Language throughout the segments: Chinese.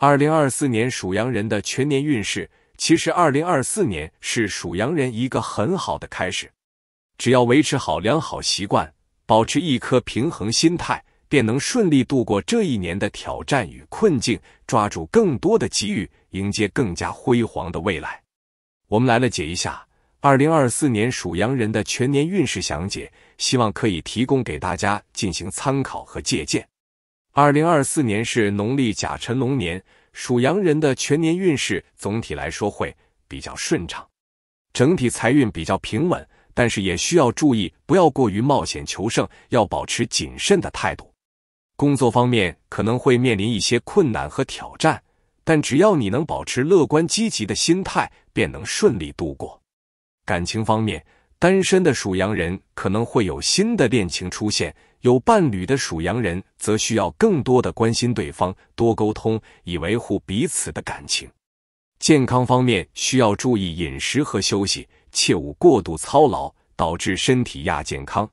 二零二四年属羊人的全年运势，其实二零二四年是属羊人一个很好的开始。只要维持好良好习惯，保持一颗平衡心态，便能顺利度过这一年的挑战与困境，抓住更多的机遇，迎接更加辉煌的未来。我们来了解一下二零二四年属羊人的全年运势详解，希望可以提供给大家进行参考和借鉴。二零二四年是农历甲辰龙年，属羊人的全年运势总体来说会比较顺畅，整体财运比较平稳，但是也需要注意不要过于冒险求胜，要保持谨慎的态度。工作方面可能会面临一些困难和挑战，但只要你能保持乐观积极的心态，便能顺利度过。感情方面，单身的属羊人可能会有新的恋情出现。有伴侣的属羊人则需要更多的关心对方，多沟通，以维护彼此的感情。健康方面需要注意饮食和休息，切勿过度操劳，导致身体亚健康。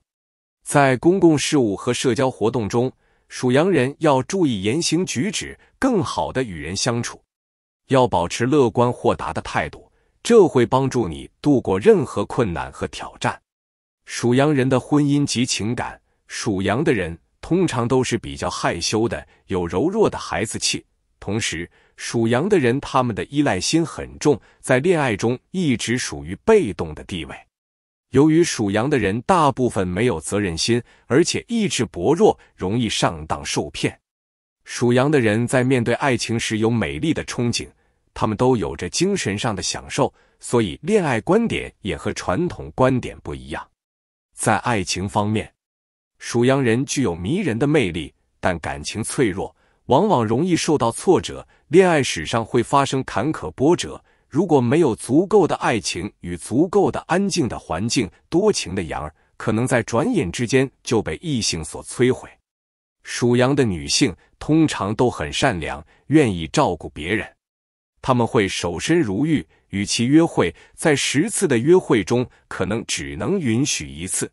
在公共事务和社交活动中，属羊人要注意言行举止，更好的与人相处。要保持乐观豁达的态度，这会帮助你度过任何困难和挑战。属羊人的婚姻及情感。属羊的人通常都是比较害羞的，有柔弱的孩子气。同时，属羊的人他们的依赖心很重，在恋爱中一直属于被动的地位。由于属羊的人大部分没有责任心，而且意志薄弱，容易上当受骗。属羊的人在面对爱情时有美丽的憧憬，他们都有着精神上的享受，所以恋爱观点也和传统观点不一样。在爱情方面。属羊人具有迷人的魅力，但感情脆弱，往往容易受到挫折，恋爱史上会发生坎坷波折。如果没有足够的爱情与足够的安静的环境，多情的羊儿可能在转眼之间就被异性所摧毁。属羊的女性通常都很善良，愿意照顾别人，他们会守身如玉，与其约会，在十次的约会中，可能只能允许一次。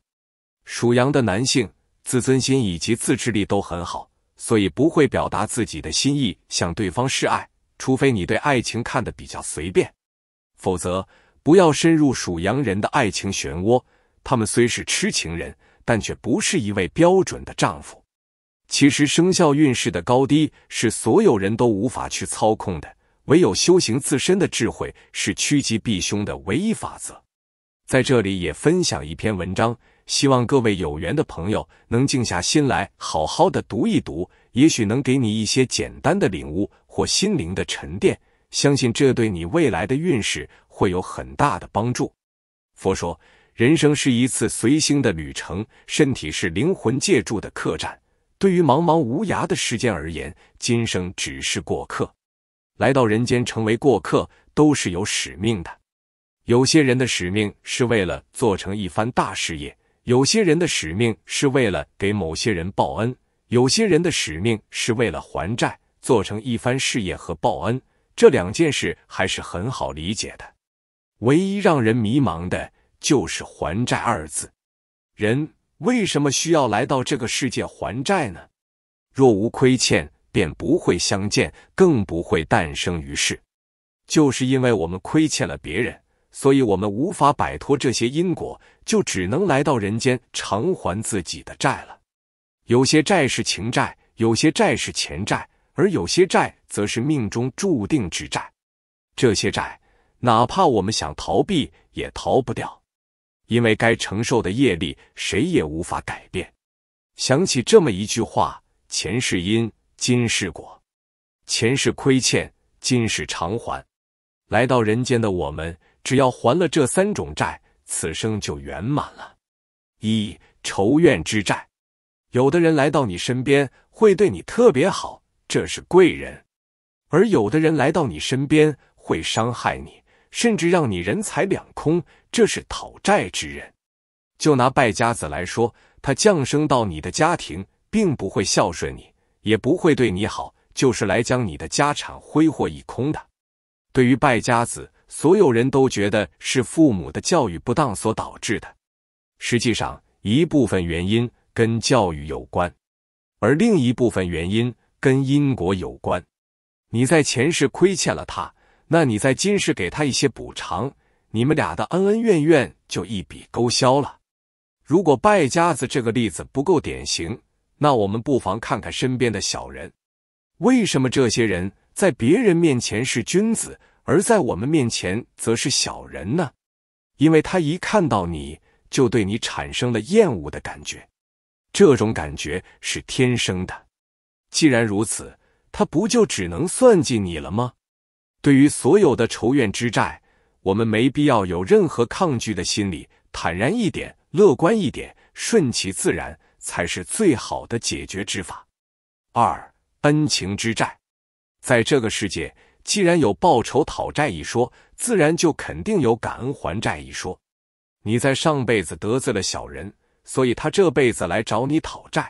属羊的男性。自尊心以及自制力都很好，所以不会表达自己的心意向对方示爱，除非你对爱情看得比较随便，否则不要深入属羊人的爱情漩涡。他们虽是痴情人，但却不是一位标准的丈夫。其实生肖运势的高低是所有人都无法去操控的，唯有修行自身的智慧是趋吉避凶的唯一法则。在这里也分享一篇文章。希望各位有缘的朋友能静下心来，好好的读一读，也许能给你一些简单的领悟或心灵的沉淀。相信这对你未来的运势会有很大的帮助。佛说，人生是一次随心的旅程，身体是灵魂借助的客栈。对于茫茫无涯的时间而言，今生只是过客。来到人间成为过客，都是有使命的。有些人的使命是为了做成一番大事业。有些人的使命是为了给某些人报恩，有些人的使命是为了还债，做成一番事业和报恩这两件事还是很好理解的。唯一让人迷茫的就是“还债”二字。人为什么需要来到这个世界还债呢？若无亏欠，便不会相见，更不会诞生于世。就是因为我们亏欠了别人。所以，我们无法摆脱这些因果，就只能来到人间偿还自己的债了。有些债是情债，有些债是钱债，而有些债则是命中注定之债。这些债，哪怕我们想逃避，也逃不掉，因为该承受的业力，谁也无法改变。想起这么一句话：前世因，今世果；前世亏欠，今世偿还。来到人间的我们。只要还了这三种债，此生就圆满了。一仇怨之债，有的人来到你身边会对你特别好，这是贵人；而有的人来到你身边会伤害你，甚至让你人财两空，这是讨债之人。就拿败家子来说，他降生到你的家庭，并不会孝顺你，也不会对你好，就是来将你的家产挥霍一空的。对于败家子。所有人都觉得是父母的教育不当所导致的，实际上一部分原因跟教育有关，而另一部分原因跟因果有关。你在前世亏欠了他，那你在今世给他一些补偿，你们俩的恩恩怨怨就一笔勾销了。如果败家子这个例子不够典型，那我们不妨看看身边的小人，为什么这些人在别人面前是君子？而在我们面前，则是小人呢，因为他一看到你就对你产生了厌恶的感觉，这种感觉是天生的。既然如此，他不就只能算计你了吗？对于所有的仇怨之债，我们没必要有任何抗拒的心理，坦然一点，乐观一点，顺其自然才是最好的解决之法。二恩情之债，在这个世界。既然有报仇讨债一说，自然就肯定有感恩还债一说。你在上辈子得罪了小人，所以他这辈子来找你讨债；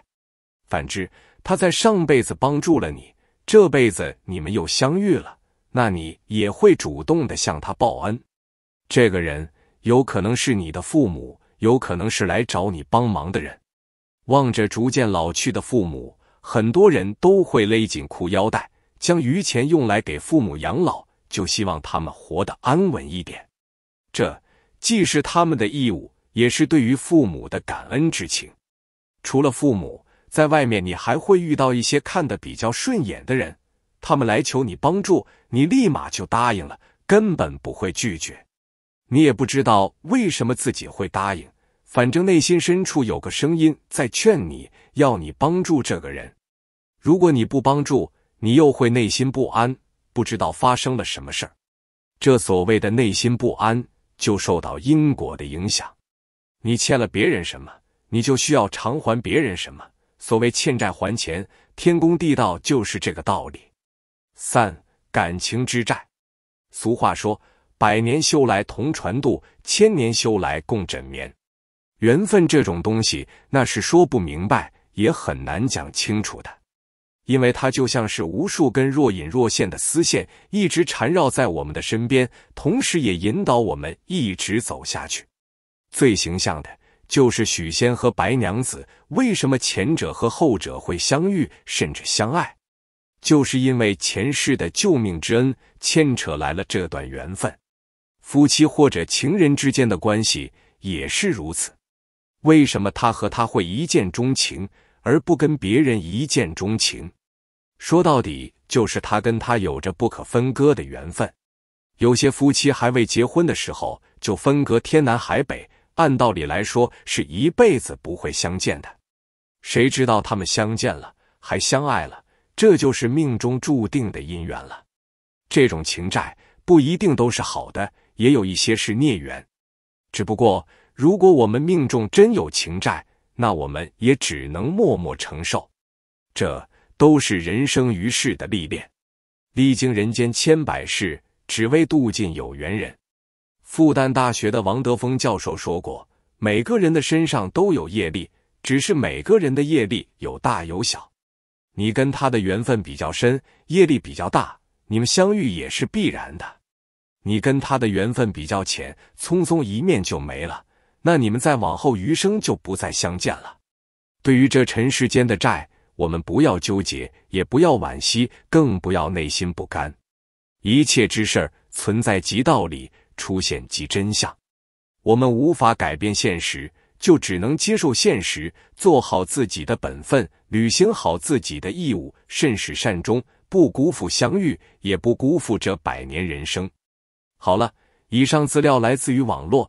反之，他在上辈子帮助了你，这辈子你们又相遇了，那你也会主动的向他报恩。这个人有可能是你的父母，有可能是来找你帮忙的人。望着逐渐老去的父母，很多人都会勒紧裤腰带。将余钱用来给父母养老，就希望他们活得安稳一点。这既是他们的义务，也是对于父母的感恩之情。除了父母，在外面你还会遇到一些看得比较顺眼的人，他们来求你帮助，你立马就答应了，根本不会拒绝。你也不知道为什么自己会答应，反正内心深处有个声音在劝你要你帮助这个人，如果你不帮助。你又会内心不安，不知道发生了什么事儿。这所谓的内心不安，就受到因果的影响。你欠了别人什么，你就需要偿还别人什么。所谓欠债还钱，天公地道，就是这个道理。三感情之债。俗话说，百年修来同船渡，千年修来共枕眠。缘分这种东西，那是说不明白，也很难讲清楚的。因为它就像是无数根若隐若现的丝线，一直缠绕在我们的身边，同时也引导我们一直走下去。最形象的就是许仙和白娘子，为什么前者和后者会相遇，甚至相爱？就是因为前世的救命之恩牵扯来了这段缘分。夫妻或者情人之间的关系也是如此。为什么他和她会一见钟情？而不跟别人一见钟情，说到底就是他跟他有着不可分割的缘分。有些夫妻还未结婚的时候就分隔天南海北，按道理来说是一辈子不会相见的，谁知道他们相见了还相爱了，这就是命中注定的姻缘了。这种情债不一定都是好的，也有一些是孽缘。只不过如果我们命中真有情债，那我们也只能默默承受，这都是人生于世的历练。历经人间千百世，只为渡尽有缘人。复旦大学的王德峰教授说过，每个人的身上都有业力，只是每个人的业力有大有小。你跟他的缘分比较深，业力比较大，你们相遇也是必然的。你跟他的缘分比较浅，匆匆一面就没了。那你们在往后余生就不再相见了。对于这尘世间的债，我们不要纠结，也不要惋惜，更不要内心不甘。一切之事存在即道理，出现即真相。我们无法改变现实，就只能接受现实，做好自己的本分，履行好自己的义务，慎始善终，不辜负相遇，也不辜负这百年人生。好了，以上资料来自于网络。